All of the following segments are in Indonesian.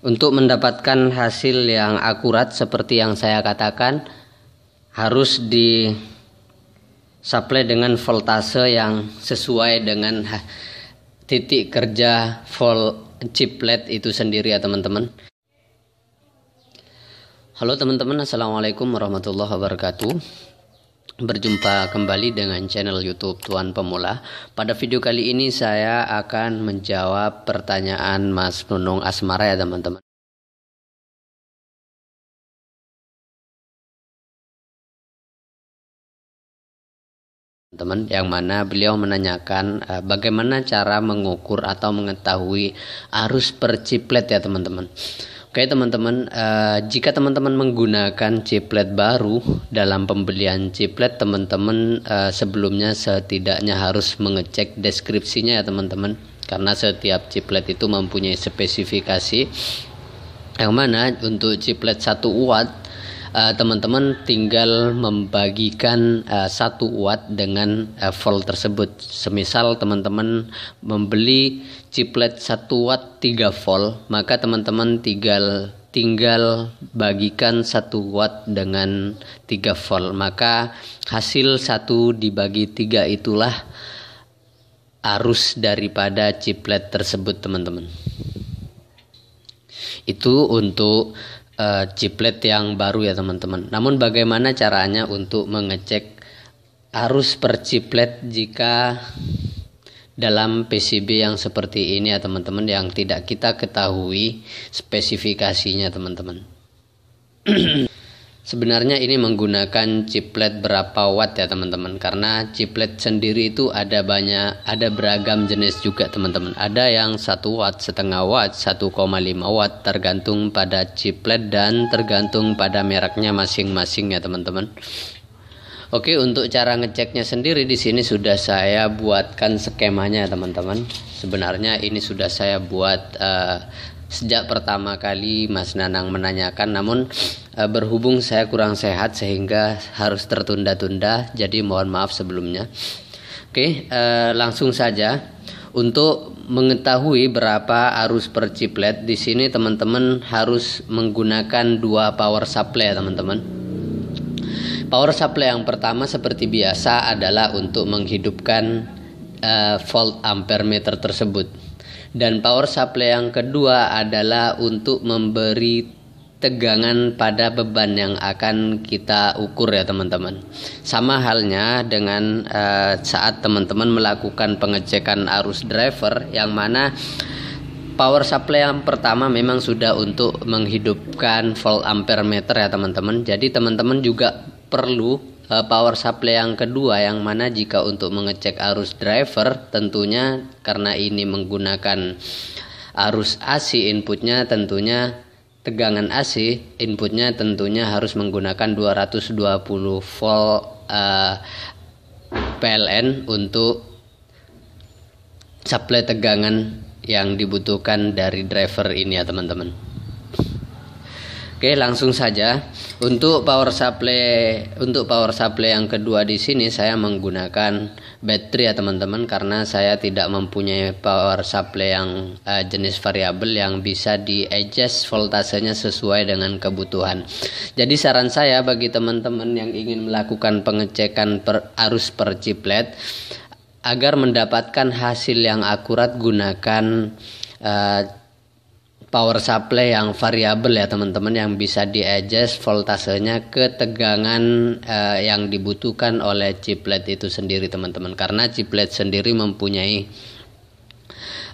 Untuk mendapatkan hasil yang akurat seperti yang saya katakan harus di supply dengan voltase yang sesuai dengan titik kerja volt chiplet itu sendiri ya teman-teman. Halo teman-teman, Assalamualaikum warahmatullahi wabarakatuh. Berjumpa kembali dengan channel YouTube Tuan Pemula. Pada video kali ini saya akan menjawab pertanyaan Mas Nunung Asmara ya teman-teman. teman yang mana beliau menanyakan uh, bagaimana cara mengukur atau mengetahui arus per ciplet ya teman-teman. Oke teman-teman, uh, jika teman-teman menggunakan chiplet baru dalam pembelian chiplet, teman-teman uh, sebelumnya setidaknya harus mengecek deskripsinya ya teman-teman, karena setiap chiplet itu mempunyai spesifikasi yang mana untuk chiplet 1 watt Eh, teman-teman uh, tinggal membagikan uh, satu watt dengan uh, eh, volt tersebut. Semisal teman-teman membeli chiplet satu watt 3 volt, maka teman-teman tinggal tinggal bagikan satu watt dengan 3 volt maka hasil satu dibagi tiga itulah arus daripada chiplet tersebut teman-teman itu untuk uh, chiplet yang baru ya teman-teman. Namun bagaimana caranya untuk mengecek arus per chiplet jika dalam PCB yang seperti ini ya teman-teman yang tidak kita ketahui spesifikasinya teman-teman. Sebenarnya ini menggunakan chiplet berapa watt ya teman-teman karena chiplet sendiri itu ada banyak ada beragam jenis juga teman-teman. Ada yang 1 watt, setengah watt, 1,5 watt tergantung pada chiplet dan tergantung pada mereknya masing-masing ya teman-teman. Oke, untuk cara ngeceknya sendiri di sini sudah saya buatkan skemanya teman-teman. Sebenarnya ini sudah saya buat uh, sejak pertama kali Mas Nanang menanyakan namun e, berhubung saya kurang sehat sehingga harus tertunda-tunda jadi mohon maaf sebelumnya. Oke, e, langsung saja untuk mengetahui berapa arus per chiplet di sini teman-teman harus menggunakan dua power supply ya, teman-teman. Power supply yang pertama seperti biasa adalah untuk menghidupkan uh, volt ampere meter tersebut. Dan power supply yang kedua adalah untuk memberi tegangan pada beban yang akan kita ukur ya teman-teman. Sama halnya dengan uh, saat teman-teman melakukan pengecekan arus driver yang mana power supply yang pertama memang sudah untuk menghidupkan volt ampere meter ya teman-teman. Jadi teman-teman juga perlu Eh, power supply yang kedua yang mana jika untuk mengecek arus driver tentunya karena ini menggunakan arus AC inputnya tentunya tegangan AC inputnya tentunya harus menggunakan 220 volt uh, eh, PLN untuk supply tegangan yang dibutuhkan dari driver ini ya teman-teman. Oke, langsung saja. Untuk power supply untuk power supply yang kedua di sini saya menggunakan baterai ya teman-teman karena saya tidak mempunyai power supply yang uh, jenis variabel yang bisa di adjust voltasenya sesuai dengan kebutuhan. Jadi saran saya bagi teman-teman yang ingin melakukan pengecekan per, arus per chiplet agar mendapatkan hasil yang akurat gunakan uh, power supply yang variabel ya teman-teman yang bisa di adjust voltasenya ke tegangan eh, yang dibutuhkan oleh chiplet itu sendiri teman-teman karena chiplet sendiri mempunyai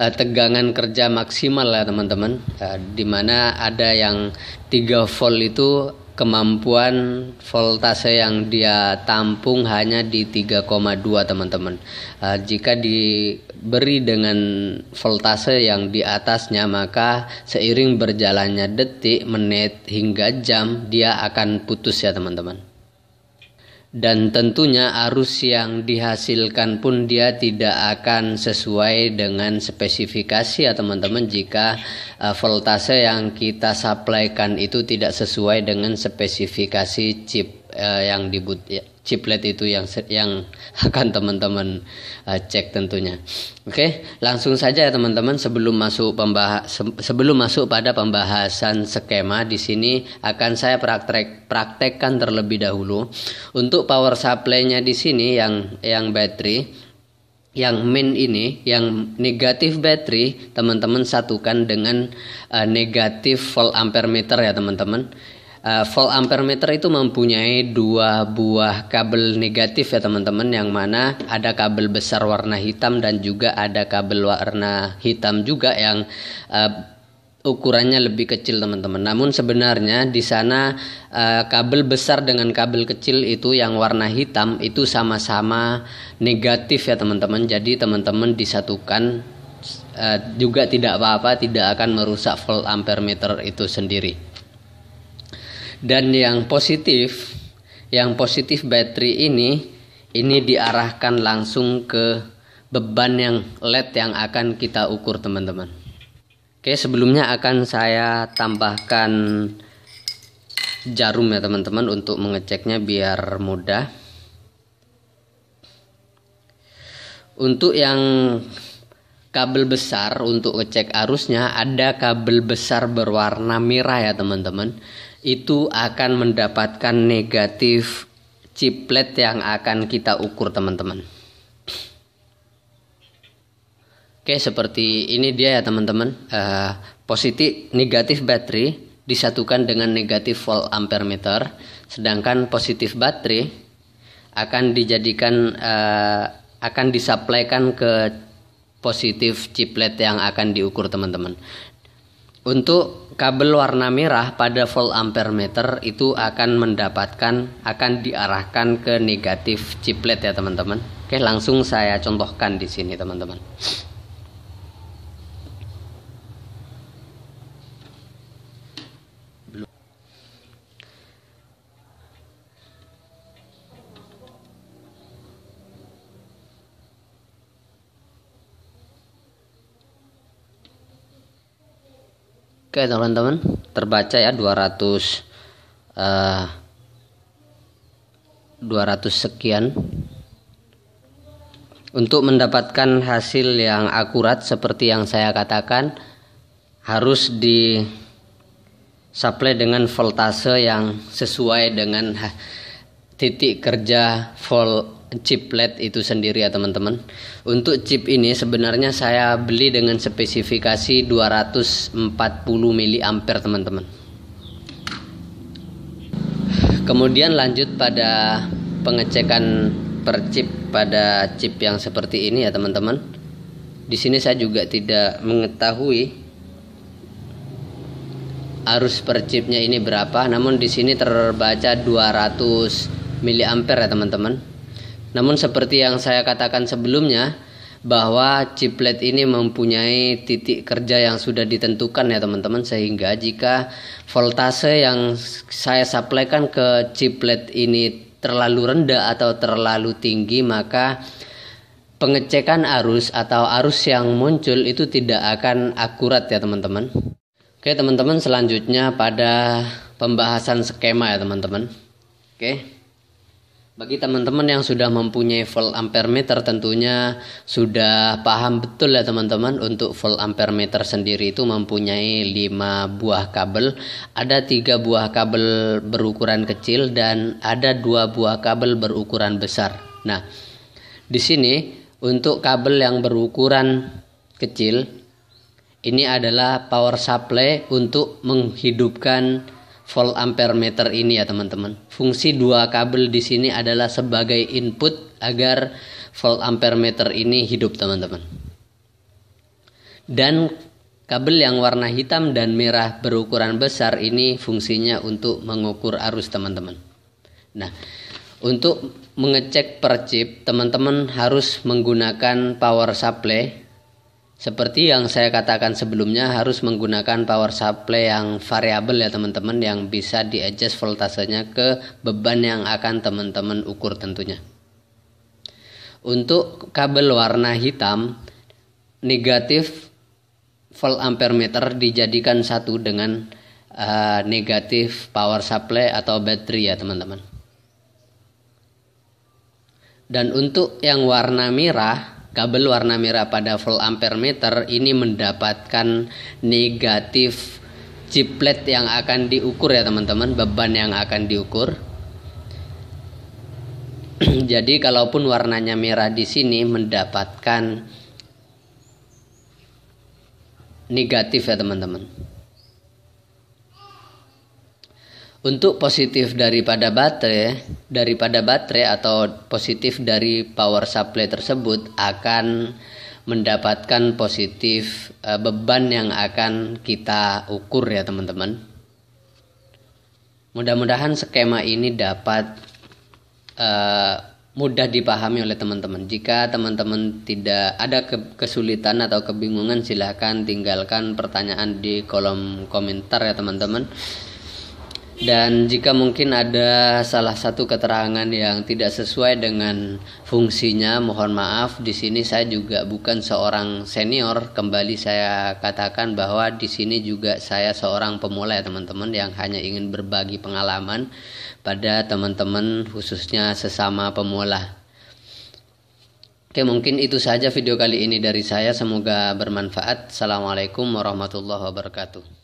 eh, tegangan kerja maksimal ya teman-teman eh, dimana ada yang 3 volt itu kemampuan voltase yang dia tampung hanya di 3,2 teman-teman uh, jika diberi dengan voltase yang di atasnya maka seiring berjalannya detik menit hingga jam dia akan putus ya teman-teman dan tentunya arus yang dihasilkan pun dia tidak akan sesuai dengan spesifikasi ya teman-teman jika uh, voltase yang kita supplykan itu tidak sesuai dengan spesifikasi chip uh, yang dibut ya, chiplet itu yang yang akan teman-teman uh, cek tentunya. Oke, langsung saja ya teman-teman sebelum masuk pembahas sebelum masuk pada pembahasan skema di sini akan saya praktek praktekkan terlebih dahulu untuk power supply-nya di sini yang yang battery yang min ini yang negatif battery teman-teman satukan dengan uh, negatif volt ampere meter ya teman-teman uh, volt ampermeter itu mempunyai dua buah kabel negatif ya teman-teman yang mana ada kabel besar warna hitam dan juga ada kabel warna hitam juga yang uh, ukurannya lebih kecil teman-teman. Namun sebenarnya di sana eh, kabel besar dengan kabel kecil itu yang warna hitam itu sama-sama negatif ya teman-teman. Jadi teman-teman disatukan eh, juga tidak apa-apa, tidak akan merusak volt ampere meter itu sendiri. Dan yang positif, yang positif baterai ini ini diarahkan langsung ke beban yang LED yang akan kita ukur teman-teman. Oke, sebelumnya akan saya tambahkan jarum ya teman-teman untuk mengeceknya biar mudah. Untuk yang kabel besar untuk ngecek arusnya ada kabel besar berwarna merah ya teman-teman itu akan mendapatkan negatif chiplet yang akan kita ukur teman-teman Oke seperti ini dia ya teman-teman uh, positif negatif baterai disatukan dengan negatif volt ampere meter sedangkan positif baterai akan dijadikan uh, akan disuplaikan ke positif chiplet yang akan diukur teman-teman untuk kabel warna merah pada volt ampere meter itu akan mendapatkan akan diarahkan ke negatif chiplet ya teman-teman. Oke, langsung saya contohkan di sini teman-teman. Oke teman-teman, terbaca ya 200 uh, 200 sekian. Untuk mendapatkan hasil yang akurat seperti yang saya katakan harus di supply dengan voltase yang sesuai dengan titik kerja volt chiplet itu sendiri ya teman-teman untuk chip ini sebenarnya saya beli dengan spesifikasi 240 ampere teman-teman kemudian lanjut pada pengecekan per chip pada chip yang seperti ini ya teman-teman di sini saya juga tidak mengetahui arus per chipnya ini berapa namun di sini terbaca 200 ampere ya teman-teman namun seperti yang saya katakan sebelumnya bahwa chiplet ini mempunyai titik kerja yang sudah ditentukan ya teman-teman sehingga jika voltase yang saya supplykan ke chiplet ini terlalu rendah atau terlalu tinggi maka pengecekan arus atau arus yang muncul itu tidak akan akurat ya teman-teman. Oke teman-teman selanjutnya pada pembahasan skema ya teman-teman. Oke. Bagi teman-teman yang sudah mempunyai volt ampere meter tentunya sudah paham betul ya teman-teman untuk volt ampere meter sendiri itu mempunyai 5 buah kabel. Ada 3 buah kabel berukuran kecil dan ada 2 buah kabel berukuran besar. Nah, di sini untuk kabel yang berukuran kecil ini adalah power supply untuk menghidupkan volt ampere meter ini ya teman-teman. Fungsi dua kabel di sini adalah sebagai input agar volt ampere meter ini hidup teman-teman. Dan kabel yang warna hitam dan merah berukuran besar ini fungsinya untuk mengukur arus teman-teman. Nah, untuk mengecek per chip, teman-teman harus menggunakan power supply seperti yang saya katakan sebelumnya harus menggunakan power supply yang variabel ya teman-teman yang bisa di-adjust voltasenya ke beban yang akan teman-teman ukur tentunya. Untuk kabel warna hitam negatif volt ampere meter dijadikan satu dengan uh, negatif power supply atau battery ya teman-teman. Dan untuk yang warna merah kabel warna merah pada volt ampere meter ini mendapatkan negatif chiplet yang akan diukur ya teman-teman beban yang akan diukur jadi kalaupun warnanya merah di sini mendapatkan negatif ya teman-teman Untuk positif daripada baterai, daripada baterai atau positif dari power supply tersebut akan mendapatkan positif eh, beban yang akan kita ukur ya teman-teman. Mudah-mudahan skema ini dapat uh, mudah dipahami oleh teman-teman. Jika teman-teman tidak ada kesulitan atau kebingungan silahkan tinggalkan pertanyaan di kolom komentar ya teman-teman dan jika mungkin ada salah satu keterangan yang tidak sesuai dengan fungsinya, mohon maaf. Di sini saya juga bukan seorang senior. Kembali saya katakan bahwa di sini juga saya seorang pemula, ya, teman-teman, yang hanya ingin berbagi pengalaman pada teman-teman, khususnya sesama pemula. Oke, mungkin itu saja video kali ini dari saya. Semoga bermanfaat. Assalamualaikum warahmatullahi wabarakatuh.